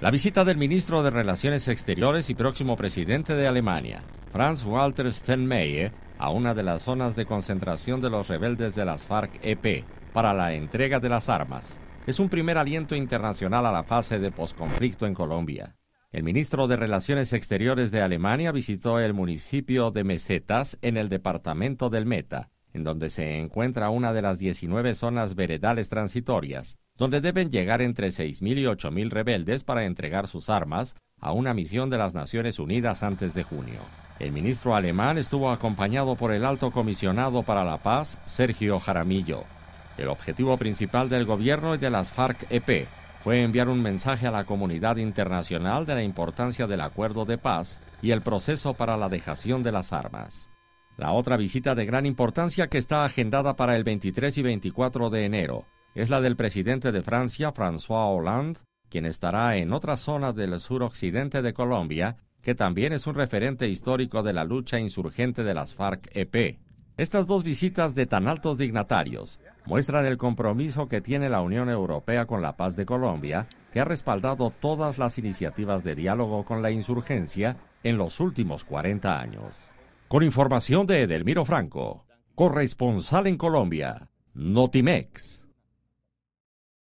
La visita del ministro de Relaciones Exteriores y próximo presidente de Alemania, Franz Walter Steinmeier, a una de las zonas de concentración de los rebeldes de las FARC-EP para la entrega de las armas, es un primer aliento internacional a la fase de posconflicto en Colombia. El ministro de Relaciones Exteriores de Alemania visitó el municipio de Mesetas en el departamento del Meta, en donde se encuentra una de las 19 zonas veredales transitorias donde deben llegar entre 6.000 y 8.000 rebeldes para entregar sus armas a una misión de las Naciones Unidas antes de junio. El ministro alemán estuvo acompañado por el alto comisionado para la paz, Sergio Jaramillo. El objetivo principal del gobierno y de las FARC-EP fue enviar un mensaje a la comunidad internacional de la importancia del acuerdo de paz y el proceso para la dejación de las armas. La otra visita de gran importancia que está agendada para el 23 y 24 de enero es la del presidente de Francia, François Hollande, quien estará en otra zona del suroccidente de Colombia, que también es un referente histórico de la lucha insurgente de las FARC-EP. Estas dos visitas de tan altos dignatarios muestran el compromiso que tiene la Unión Europea con la paz de Colombia, que ha respaldado todas las iniciativas de diálogo con la insurgencia en los últimos 40 años. Con información de Edelmiro Franco, corresponsal en Colombia, Notimex.